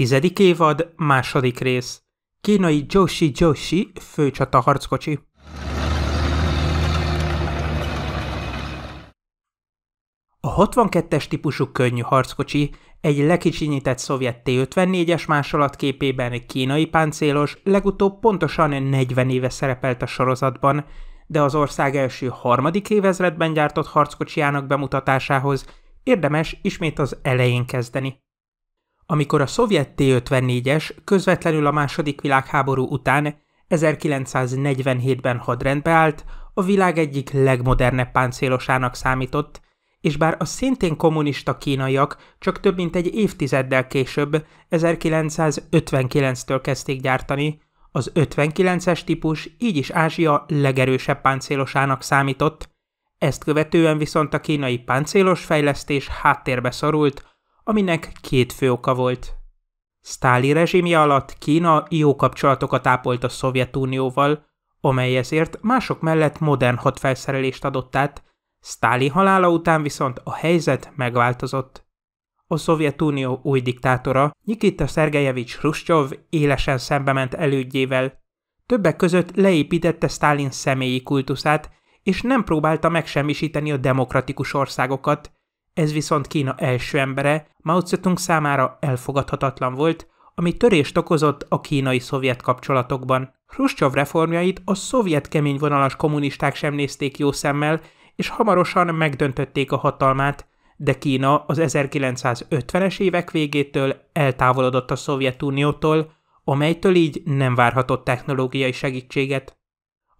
Tizedik évad, második rész. Kínai Joshi Joshi főcsata harckocsi. A 62-es típusú könnyű harckocsi egy lekicsinyített szovjet T-54-es másolatképében kínai páncélos, legutóbb pontosan 40 éve szerepelt a sorozatban, de az ország első harmadik évezredben gyártott harckocsiának bemutatásához érdemes ismét az elején kezdeni amikor a szovjet T-54-es közvetlenül a második világháború után 1947-ben hadrendbe állt, a világ egyik legmodernebb páncélosának számított, és bár a szintén kommunista kínaiak csak több mint egy évtizeddel később, 1959-től kezdték gyártani, az 59-es típus így is Ázsia legerősebb páncélosának számított, ezt követően viszont a kínai páncélos fejlesztés háttérbe szorult, aminek két fő oka volt. Stáli rezsimje alatt Kína jó kapcsolatokat ápolt a Szovjetunióval, amely ezért mások mellett modern hadfelszerelést adott át, Stáli halála után viszont a helyzet megváltozott. A Szovjetunió új diktátora, Nikita Szergejevics Hruscsov élesen szembement elődjével. Többek között leépítette Stálin személyi kultuszát, és nem próbálta megsemmisíteni a demokratikus országokat, ez viszont Kína első embere Mao Zedong számára elfogadhatatlan volt, ami törést okozott a kínai-szovjet kapcsolatokban. Hruscsov reformjait a szovjet keményvonalas kommunisták sem nézték jó szemmel, és hamarosan megdöntötték a hatalmát, de Kína az 1950-es évek végétől eltávolodott a Szovjetuniótól, amelytől így nem várhatott technológiai segítséget.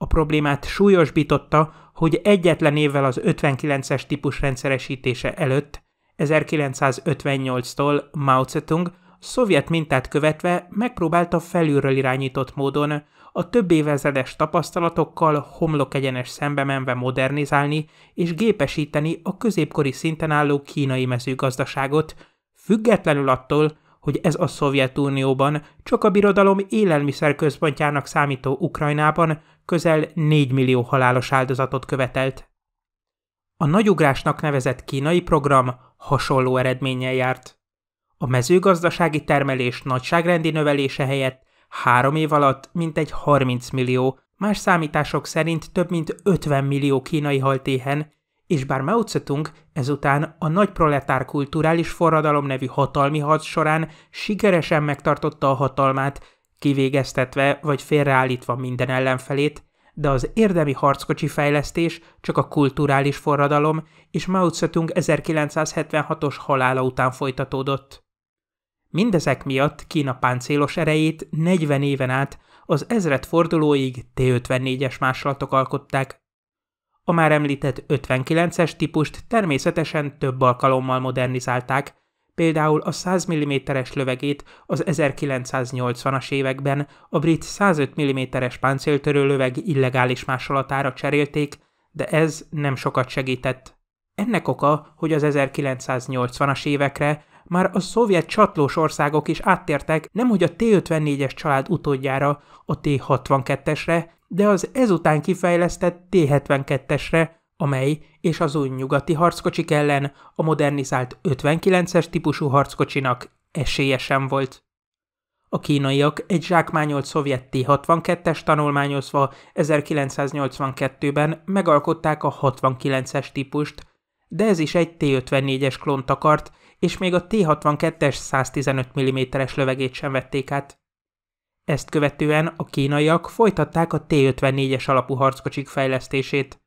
A problémát súlyosbította, hogy egyetlen évvel az 59-es típus rendszeresítése előtt, 1958-tól Mao Zedong szovjet mintát követve megpróbálta felülről irányított módon a több évezredes tapasztalatokkal homlok egyenes szembe menve modernizálni és gépesíteni a középkori szinten álló kínai mezőgazdaságot, függetlenül attól, hogy ez a Szovjetunióban, csak a birodalom élelmiszer központjának számító Ukrajnában közel 4 millió halálos áldozatot követelt. A nagyugrásnak nevezett kínai program hasonló eredménnyel járt. A mezőgazdasági termelés nagyságrendi növelése helyett három év alatt mintegy 30 millió, más számítások szerint több mint 50 millió kínai haltéhen és bár Mao Zedong ezután a nagy proletár kulturális forradalom nevű hatalmi harc során sikeresen megtartotta a hatalmát, kivégeztetve vagy félreállítva minden ellenfelét, de az érdemi harckocsi fejlesztés csak a kulturális forradalom és Mao Zedong 1976-os halála után folytatódott. Mindezek miatt Kína páncélos erejét 40 éven át az ezret fordulóig T-54-es másolatok alkották. A már említett 59-es típust természetesen több alkalommal modernizálták, például a 100 mm-es lövegét az 1980-as években a brit 105 mm-es páncéltörő löveg illegális másolatára cserélték, de ez nem sokat segített. Ennek oka, hogy az 1980-as évekre már a szovjet csatlós országok is áttértek nemhogy a T-54-es család utódjára, a T-62-esre, de az ezután kifejlesztett T-72-esre, amely és az új nyugati harckocsik ellen a modernizált 59-es típusú harckocsinak esélye sem volt. A kínaiak egy zsákmányolt szovjet T-62-es tanulmányozva 1982-ben megalkották a 69-es típust, de ez is egy T-54-es klont akart, és még a T-62-es 115 mm-es lövegét sem vették át. Ezt követően a kínaiak folytatták a T-54-es alapú harckocsik fejlesztését.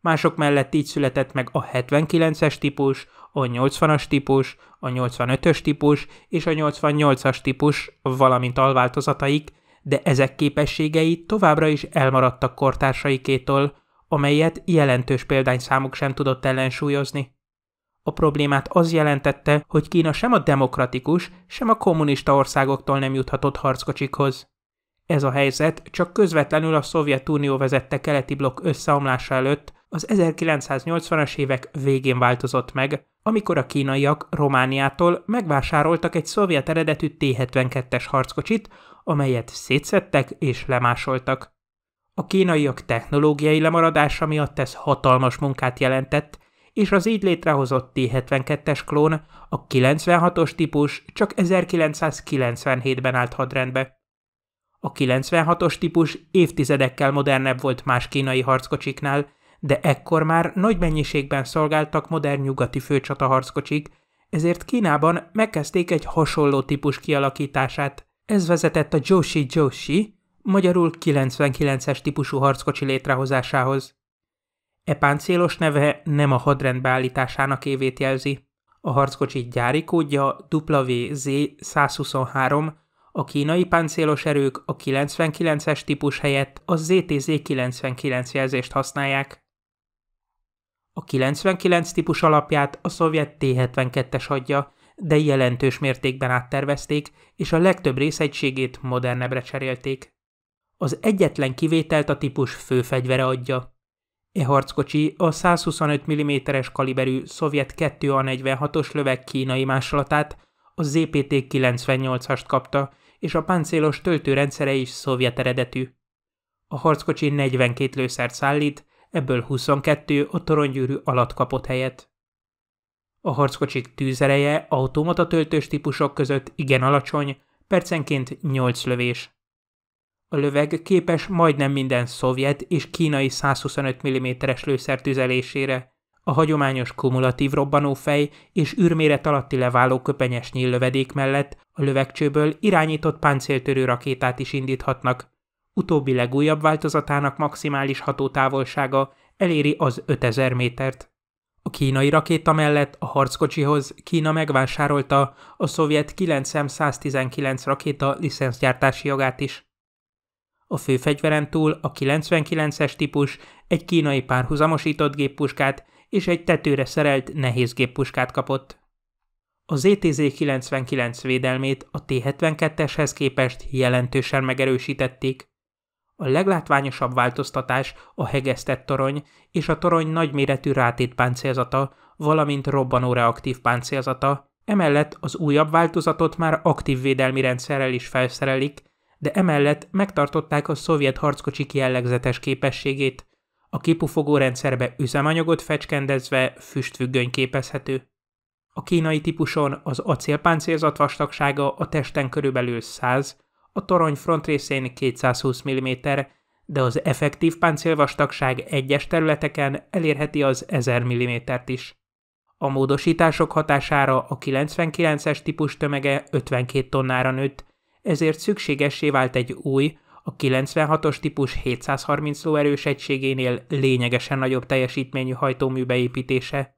Mások mellett így született meg a 79-es típus, a 80-as típus, a 85-ös típus és a 88-as típus, valamint alváltozataik, de ezek képességei továbbra is elmaradtak kortársaikétól, amelyet jelentős példányszámuk sem tudott ellensúlyozni. A problémát az jelentette, hogy Kína sem a demokratikus, sem a kommunista országoktól nem juthatott harckocsikhoz. Ez a helyzet csak közvetlenül a Szovjetunió vezette keleti blokk összeomlása előtt az 1980-as évek végén változott meg, amikor a kínaiak Romániától megvásároltak egy szovjet eredetű T-72-es harckocsit, amelyet szétszettek és lemásoltak. A kínaiak technológiai lemaradása miatt ez hatalmas munkát jelentett, és az így létrehozott T-72-es klón, a 96-os típus csak 1997-ben állt hadrendbe. A 96-os típus évtizedekkel modernebb volt más kínai harckocsiknál, de ekkor már nagy mennyiségben szolgáltak modern nyugati főcsata harckocsik, ezért Kínában megkezdték egy hasonló típus kialakítását. Ez vezetett a Joshi Joshi, magyarul 99-es típusú harckocsi létrehozásához. E páncélos neve nem a hadrend beállításának évét jelzi. A harckocsi gyári kódja WZ-123, a kínai páncélos erők a 99-es típus helyett a ZTZ-99 jelzést használják. A 99 típus alapját a szovjet T-72-es adja, de jelentős mértékben áttervezték, és a legtöbb részegységét modernebbre cserélték. Az egyetlen kivételt a típus főfegyvere adja. E harckocsi a 125 mm-es kaliberű szovjet 2A46-os löveg kínai másolatát, a ZPT-98-ast kapta, és a páncélos töltőrendszere is szovjet eredetű. A harckocsi 42 lőszert szállít, ebből 22 a toronygyűrű alatt kapott helyet. A harckocsik tűzereje automata töltős típusok között igen alacsony, percenként 8 lövés. A löveg képes majdnem minden szovjet és kínai 125 mm-es lőszer tüzelésére. A hagyományos kumulatív robbanófej és űrméret alatti leváló köpenyes nyíllövedék mellett a lövegcsőből irányított páncéltörő rakétát is indíthatnak. Utóbbi legújabb változatának maximális hatótávolsága eléri az 5000 métert. A kínai rakéta mellett a harckocsihoz Kína megvásárolta a szovjet 9M119 rakéta licenszgyártási jogát is. A fegyveren túl a 99-es típus, egy kínai párhuzamosított géppuskát és egy tetőre szerelt nehéz géppuskát kapott. A ZTZ-99 védelmét a T-72-eshez képest jelentősen megerősítették. A leglátványosabb változtatás a hegesztett torony és a torony nagyméretű rátét páncélzata, valamint robbanó reaktív páncélzata, emellett az újabb változatot már aktív védelmi rendszerrel is felszerelik, de emellett megtartották a szovjet harckocsik jellegzetes képességét. A kipufogó rendszerbe üzemanyagot fecskendezve füstfüggöny képezhető. A kínai típuson az acélpáncélzat vastagsága a testen körülbelül 100, a torony front részén 220 mm, de az effektív páncélvastagság egyes területeken elérheti az 1000 mm-t is. A módosítások hatására a 99-es típus tömege 52 tonnára nőtt, ezért szükségessé vált egy új, a 96-os típus 730 lóerős egységénél lényegesen nagyobb teljesítményű hajtómű beépítése.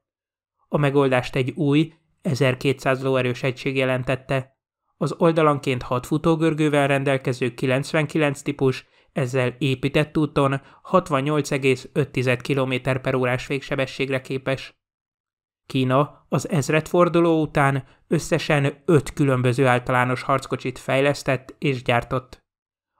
A megoldást egy új, 1200 lóerős egység jelentette. Az oldalanként 6 futógörgővel rendelkező 99 típus ezzel épített úton 68,5 km per órás végsebességre képes. Kína az ezredforduló után összesen öt különböző általános harckocsit fejlesztett és gyártott.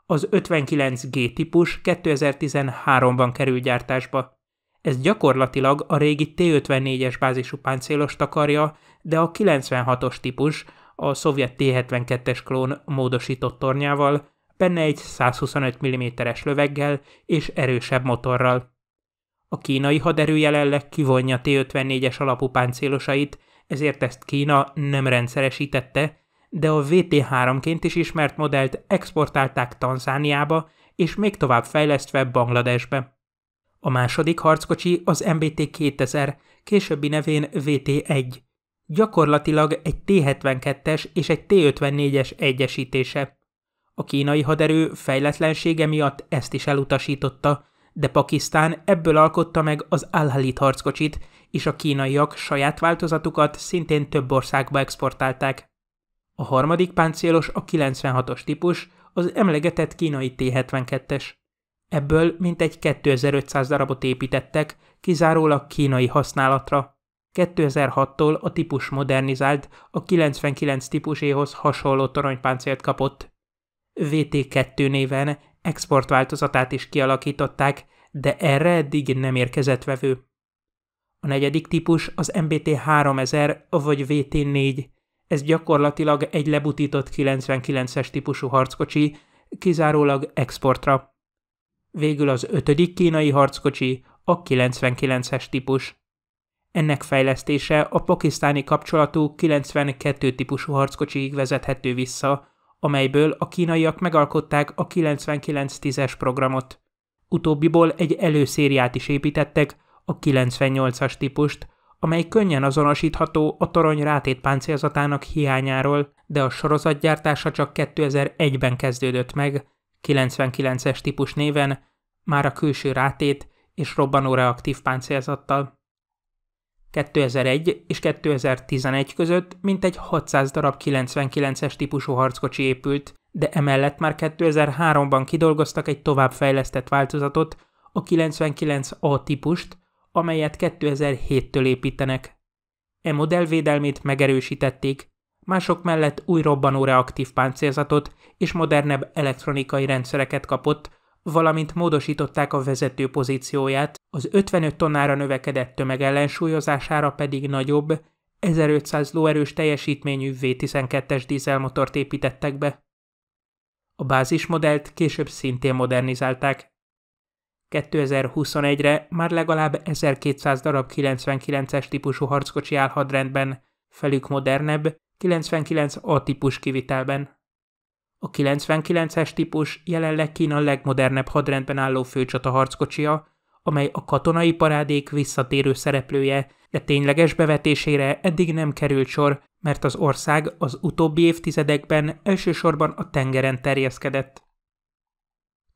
Az 59G típus 2013-ban került gyártásba. Ez gyakorlatilag a régi T-54-es bázisú páncélos takarja, de a 96-os típus, a szovjet T-72-es klón módosított tornyával, benne egy 125 mm-es löveggel és erősebb motorral. A kínai haderő jelenleg kivonja T-54-es alapú páncélosait, ezért ezt Kína nem rendszeresítette, de a VT-3-ként is ismert modellt exportálták Tanzániába és még tovább fejlesztve Bangladesbe. A második harckocsi az MBT-2000, későbbi nevén VT-1. Gyakorlatilag egy T-72-es és egy T-54-es egyesítése. A kínai haderő fejletlensége miatt ezt is elutasította, de Pakisztán ebből alkotta meg az Al-Halit harckocsit, és a kínaiak saját változatukat szintén több országba exportálták. A harmadik páncélos a 96-os típus, az emlegetett kínai T-72-es. Ebből mintegy 2500 darabot építettek, kizárólag kínai használatra. 2006-tól a típus modernizált, a 99 típuséhoz hasonló toronypáncélt kapott. VT2 néven exportváltozatát is kialakították, de erre eddig nem érkezett vevő. A negyedik típus az MBT 3000 vagy VT4. Ez gyakorlatilag egy lebutított 99-es típusú harckocsi, kizárólag exportra. Végül az ötödik kínai harckocsi a 99-es típus. Ennek fejlesztése a pakisztáni kapcsolatú 92 típusú harckocsiig vezethető vissza, amelyből a kínaiak megalkották a 99-10-es programot. Utóbbiból egy előszériát is építettek, a 98-as típust, amely könnyen azonosítható a torony rátétpáncélzatának hiányáról, de a sorozatgyártása csak 2001-ben kezdődött meg, 99-es típus néven, már a külső rátét és robbanó reaktív páncélzattal. 2001 és 2011 között mintegy 600 darab 99-es típusú harckocsi épült, de emellett már 2003-ban kidolgoztak egy továbbfejlesztett változatot, a 99A típust, amelyet 2007-től építenek. E modell védelmét megerősítették, mások mellett új robbanó reaktív páncélzatot és modernebb elektronikai rendszereket kapott, valamint módosították a vezető pozícióját, az 55 tonnára növekedett tömeg ellensúlyozására pedig nagyobb, 1500 lóerős teljesítményű V12-es dízelmotort építettek be. A bázismodellt később szintén modernizálták. 2021-re már legalább 1200 darab 99-es típusú harckocsi áll hadrendben, felük modernebb, 99 A típus kivitelben. A 99-es típus jelenleg Kína legmodernebb hadrendben álló főcsata harckocsia, amely a katonai parádék visszatérő szereplője, de tényleges bevetésére eddig nem került sor, mert az ország az utóbbi évtizedekben elsősorban a tengeren terjeszkedett.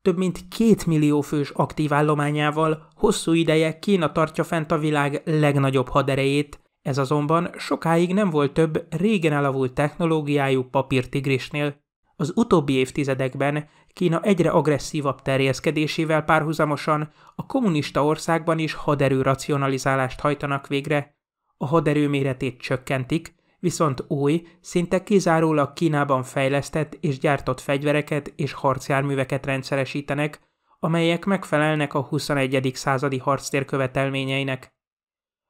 Több mint két millió fős aktív állományával hosszú ideje Kína tartja fent a világ legnagyobb haderejét, ez azonban sokáig nem volt több régen elavult technológiájú papírtigrisnél. Az utóbbi évtizedekben Kína egyre agresszívabb terjeszkedésével párhuzamosan a kommunista országban is haderő racionalizálást hajtanak végre. A haderő méretét csökkentik, viszont új, szinte kizárólag Kínában fejlesztett és gyártott fegyvereket és harcjárműveket rendszeresítenek, amelyek megfelelnek a 21. századi harctér követelményeinek.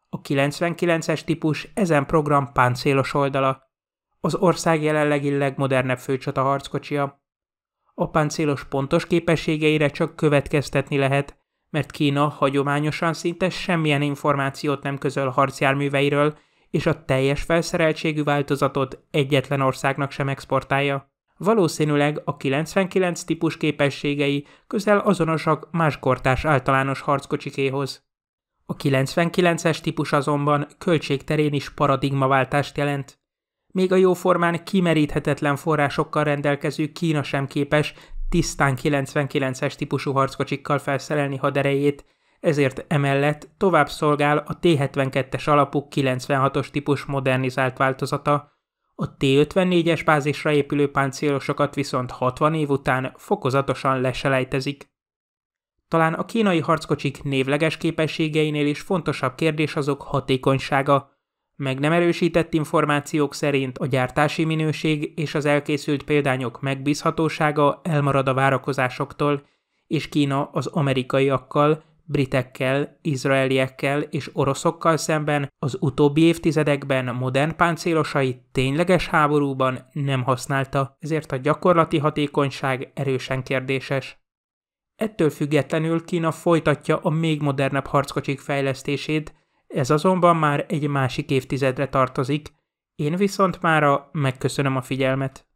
A 99-es típus ezen program páncélos oldala az ország jelenlegi legmodernebb főcsata harckocsia. A páncélos pontos képességeire csak következtetni lehet, mert Kína hagyományosan szinte semmilyen információt nem közöl harcjárműveiről, és a teljes felszereltségű változatot egyetlen országnak sem exportálja. Valószínűleg a 99 típus képességei közel azonosak más kortás általános harckocsikéhoz. A 99-es típus azonban költségterén is paradigmaváltást jelent. Még a jóformán kimeríthetetlen forrásokkal rendelkező Kína sem képes tisztán 99-es típusú harckocsikkal felszerelni haderejét, ezért emellett tovább szolgál a T-72-es alapú 96-os típus modernizált változata, a T-54-es bázisra épülő páncélosokat viszont 60 év után fokozatosan leselejtezik. Talán a kínai harckocsik névleges képességeinél is fontosabb kérdés azok hatékonysága, meg nem erősített információk szerint a gyártási minőség és az elkészült példányok megbízhatósága elmarad a várakozásoktól, és Kína az amerikaiakkal, britekkel, izraeliekkel és oroszokkal szemben az utóbbi évtizedekben modern páncélosai tényleges háborúban nem használta, ezért a gyakorlati hatékonyság erősen kérdéses. Ettől függetlenül Kína folytatja a még modernebb harckocsik fejlesztését, ez azonban már egy másik évtizedre tartozik, én viszont mára megköszönöm a figyelmet.